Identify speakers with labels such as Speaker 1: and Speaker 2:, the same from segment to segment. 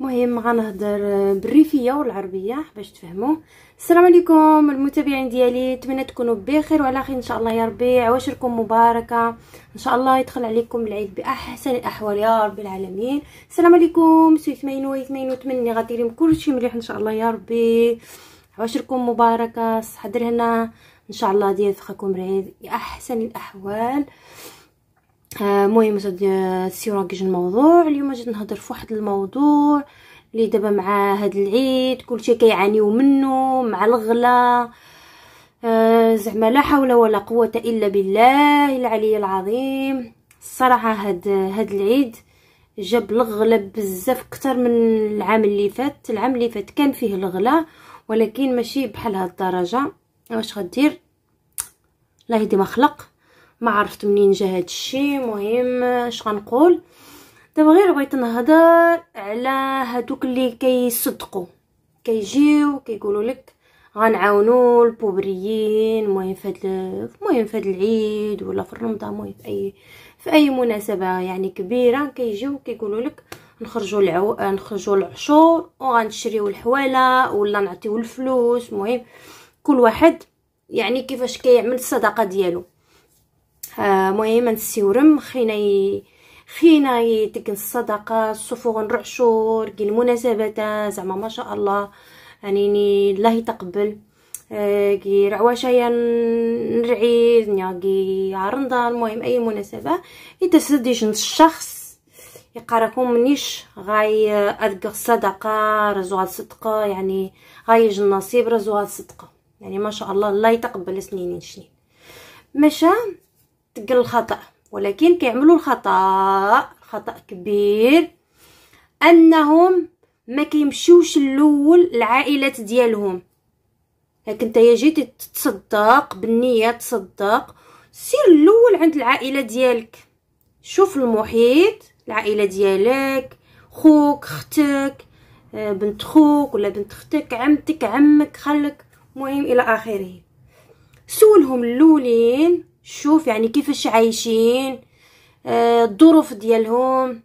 Speaker 1: مهم غنهضر آه، بالريفيه والعربيه باش تفهموا السلام عليكم المتابعين ديالي نتمنى تكونوا بخير وعلى خير ان شاء الله يا ربي عواشركم مباركه ان شاء الله يدخل عليكم العيد باحسن الاحوال يا رب العالمين السلام عليكم سي ثمين وثمين وتمني كل كلشي مليح ان شاء الله يا ربي عواشركم مباركه الصحه درهنا ان شاء الله ديال فخكم رعيد باحسن الاحوال آه، المهم آه، تسيروا كيج الموضوع اليوم جيت نهضر فواحد الموضوع اللي دابا مع هاد العيد كلشي كيعانيو منه مع الغلا آه زعما لا حول ولا قوه الا بالله العلي العظيم الصراحه هاد هاد العيد جاب الغلا بزاف اكثر من العام اللي فات العام اللي فات كان فيه الغلا ولكن ماشي بحال هاد الدرجه واش غدير الله يديما خلق ما عرفت منين جا هذا الشيء مهم اش غنقول دابا غير بغيت نهضر على هادوك اللي كيصدقوا كيجيو كيقولوا لك غنعاونوا البوبريين المهم فهاد المهم فهاد العيد ولا في رمضان المهم في اي في اي مناسبه يعني كبيره كيجيو كيقولوا لك نخرجوا العو... نخرجوا العشور وغنشريو الحواله ولا نعطيو الفلوس المهم كل واحد يعني كيفاش كيعمل الصدقه ديالو المهم آه، نسيورم خينا ي... خينا يديك الصدقه الصفوغ نرعشور كي المناسبات زعما ما شاء الله يعني الله يتقبل آه، كي رعواشايا نرعيد كي عرندا المهم اي مناسبه يتسديش الشخص يقراكم منيش غاي اذكر الصدقه رزوها الصدقه يعني يجي النصيب رزوها الصدقه يعني ما شاء الله الله يتقبل سنين سنين مشى تقل الخطا ولكن كيعملوا الخطا خطا كبير انهم ما كيمشيوش الاول العائلات ديالهم لكن انت جيت تصدق بالنيه تصدق سير الاول عند العائله ديالك شوف المحيط العائله ديالك خوك اختك آه، بنت خوك ولا بنت اختك عمتك عمك خلك مهم الى اخره سولهم الاولين شوف يعني كيفاش عايشين آه، الظروف ديالهم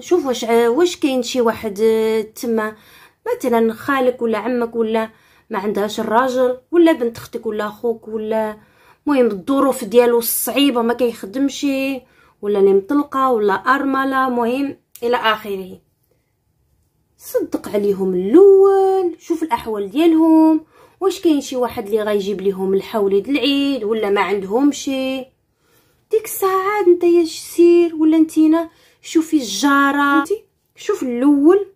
Speaker 1: شوف واش آه، واش كاين شي واحد آه، تما مثلا خالك ولا عمك ولا ما عندهاش الراجل ولا بنت اختك ولا اخوك ولا المهم الظروف ديالو الصعيبه ما كيخدمش ولا اللي مطلقه ولا ارمله مهم الى اخره صدق عليهم الاول شوف الاحوال ديالهم واش كاين شي واحد اللي غيجيب ليهم الحوليد العيد ولا ما عندهم شي ديك الساعه انت يا سير ولا نتينا شوفي الجاره انتي شوف الاول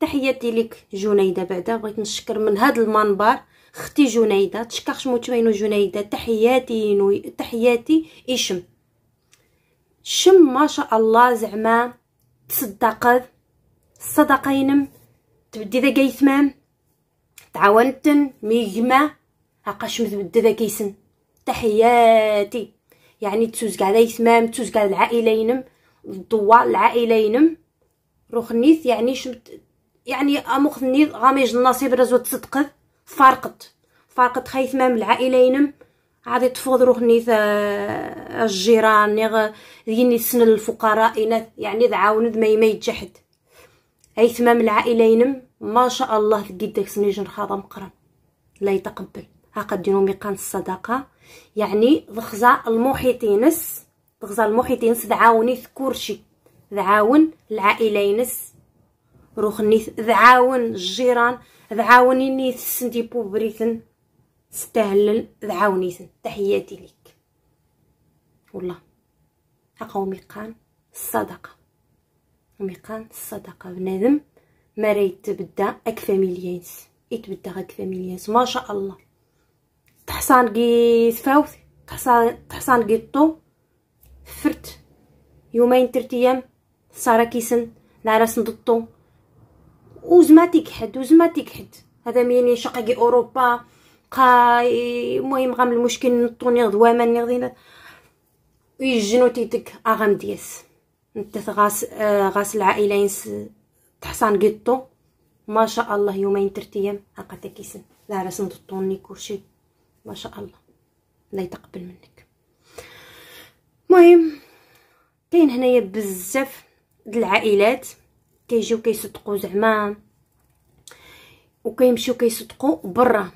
Speaker 1: تحياتي لك جنيده بعدا بغيت نشكر من هذا المنبر اختي جنيده تشكرش بينو جنيده تحياتي نو... تحياتي اشم شم ما شاء الله زعما تصدقت الصدقه ينم تبدي ذا قايثمام تعاونتن ميجما هقاش مثبت ذا كيسن تحياتي يعني تسوز قاعدة يتمام تسوز قاعدة العائله ينم الضوال العائله ينم روخنيث يعني شمت يعني امخنيث غاميج النصيب رزو تصدقث فارقت فارقت خايث مام العائله ينم عادي تفوض روخنيث آه، الجيران يني سن الفقراء يعني ذعاون ما يميت جحد اي ثمام العائله ينم ما شاء الله تقيد داك سني جن خاضم قرن لا يتقبل هاقا ينوم ميقان الصدقه يعني ضخزه المحيط ينس ضخزه المحيط ينس دعاوني في كرشي دعاون العائله ينس روخني دعاون الجيران دعاوني ني سندي بوبريثن استهلل دعاونيثن تحياتي ليك والله هاقا ميقان الصدقه وميقان الصدقه بنادم ما اك اكفاميليانس يتبدا غاك كفاميليانس ما شاء الله تحصان كي سفاوث تحصان تحصان كي طو فرت يومين ثلاث ايام صار كيسن العرس نضطو وزماتيك حد وزماتيك حد هذا مين شقي اوروبا قا المهم غام المشكل نطوني غدوه ما نغدينا يجنو تيتك اغام دياس نتث غاس آه غاس العائلين تحصان قطو ما شاء الله يومين ترت ايام عقد كيسن لا راس نطوني كلشي ما شاء الله الله يتقبل منك المهم كاين هنايا بزاف د العائلات كيجيو كيصدقوا زعما وكيمشيو كيصدقوا برا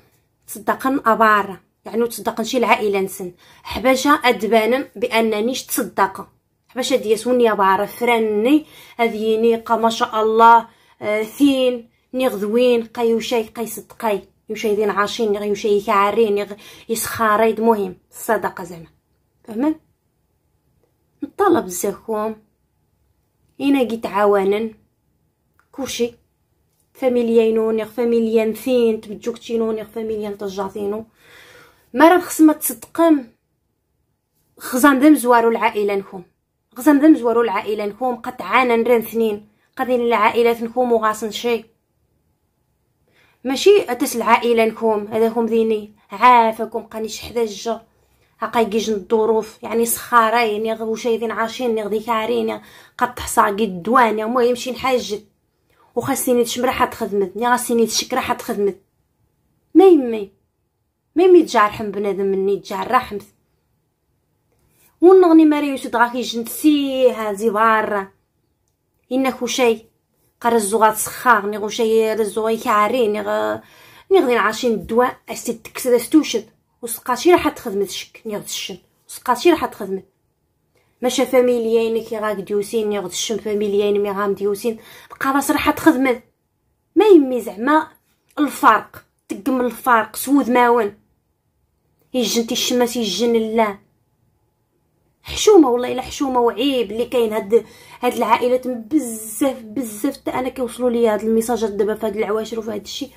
Speaker 1: تصدقن ابارا يعني تصدقن شي العائله نسن حباشه ادبانا بانني تصدقه حباش هادي سونيا بعرف فراني هذه نيقا ما شاء الله آه، ثين نغذوين قيوشاي قيصدقاي يوشاي دين عاشين يوشاي كعارين يغ... يسخاريد مهم الصدقه زعما فهمت نطلب بزافكم انا جيت عوانن كلشي فاميليانو نيغ فاميليان ثين تبجوكتينو نيغ فاميليان تجاطينو ما راه خصما تصدقم خزان دم زوارو العائله نكون غزن دمجورو العائله نكوم قطعانا نرن قد إن العائلات نكوم وغاصن شي ماشي اتس العائله نكوم هذا هم ذيني عافاكم قانيش حدا الجا هاقا الظروف يعني سخارين يا يعني وشايدين عاشين يا يعني غدي كارين يعني قد تحصى قد الدوان المهم شي نحاجت وخاصني تشمر حد خدمت يا خاصني تشكر حد خدمت ما يمي ما يمي بنادم مني تجعر ونغني مريوت دغاكي جنتسي هازي بار إنا كوشاي قرزو غاتسخاغ ني غوشاي رزو يكعري ني غ ني غدي نعاشين الدواء استي تكسد استوشد وسقاشي راح تخدمت شك ني الشم وسقاشي راح تخدمت ماشا فاميليين كي غاك ديوسين ني الشم فاميليين مي غام ديوسين بقى راس راح تخدمت ما يمي زعما الفرق تقم الفرق سود ماون يجن تيشمس يجن الله حشومه والله الا حشومه وعيب اللي كاين هاد هاد العائلات بزاف بزاف حتى انا كيوصلوا لي هاد الميساجات دابا في هاد العواشر وفهاد الشيء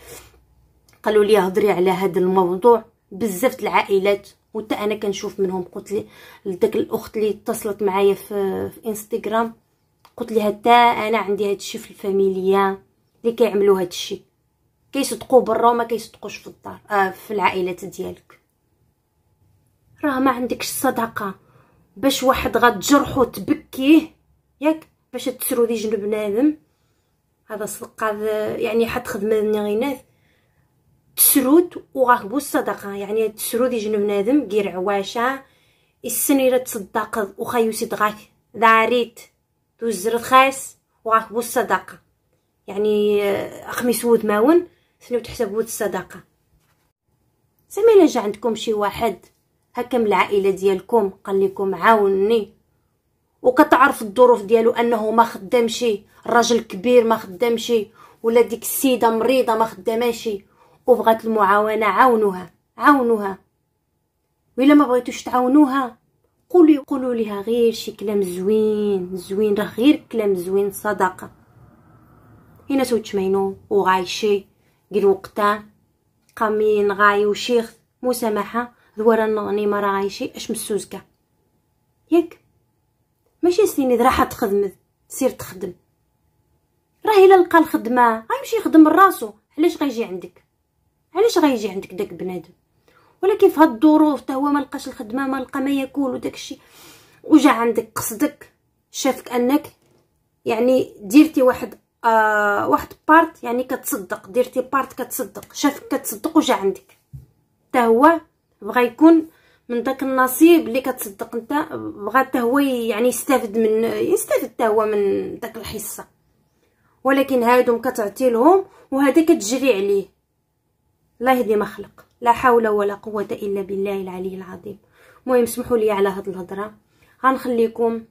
Speaker 1: قالوا لي هضري على هاد الموضوع بزاف العائلات وحتى انا كنشوف منهم قلت لي لداك الاخت اللي اتصلت معايا في, في انستغرام قلت لها حتى انا عندي هاد الشيء في الفاميليا اللي كيعملوا هاد الشيء كيصدقوا برا وما كيصدقوش في الدار آه في العائلات ديالك راه ما عندكش الصداقه باش واحد غتجرحو تبكيه ياك باش تسرو دي جنب بنادم هذا صدق هذا يعني حد خدمه غيناث تسرود وغهبو الصدقه يعني تسرود نادم بنادم عواشا عواشه إلا تصدق يوسد غاك داريت توزر خاس وغهبو الصدقه يعني آه، خميس ود ماون سنو تحسبوا الصدقه زعما الا جا عندكم شي واحد هكم العائله ديالكم قال لكم عاوني وكتعرف الظروف ديالو انه ما خدامش الراجل كبير ما خدامش ولا ديك السيده مريضه ما خداماش وبغات المعاونه عاونوها عاونوها ولا ما بغيتوش تعاونوها قولي قولوا لها غير شي كلام زوين زوين راه غير كلام زوين صدقه هنا شمينو وغايشي قل وقتا قامين غاي وشيخ مسامحه النغني ما راه عايشي اش مسوز كاع ياك ماشي سيني راح تخدم سير تخدم راه الا لقى الخدمه غيمشي يخدم راسو علاش غيجي عندك علاش غيجي عندك داك بنادم ولكن في هاد الظروف حتى هو ما لقاش الخدمه ما لقى ما ياكل وداكشي وجا عندك قصدك شافك انك يعني ديرتي واحد آه واحد بارت يعني كتصدق ديرتي بارت كتصدق شافك كتصدق وجا عندك حتى هو بغى يكون من داك النصيب اللي كتصدق انت بغى حتى هو يعني يستافد من يستافد حتى هو من داك الحصه ولكن هادو كتعطي لهم وهذا كتجري عليه الله يهدي ما خلق لا حول ولا قوه الا بالله العلي العظيم المهم سمحوا لي على هاد الهضره غنخليكم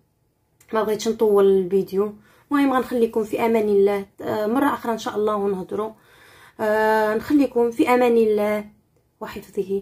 Speaker 1: ما بغيتش نطول الفيديو المهم غنخليكم في امان الله آه، مره اخرى ان شاء الله ونهضروا آه، نخليكم في امان الله وحفظه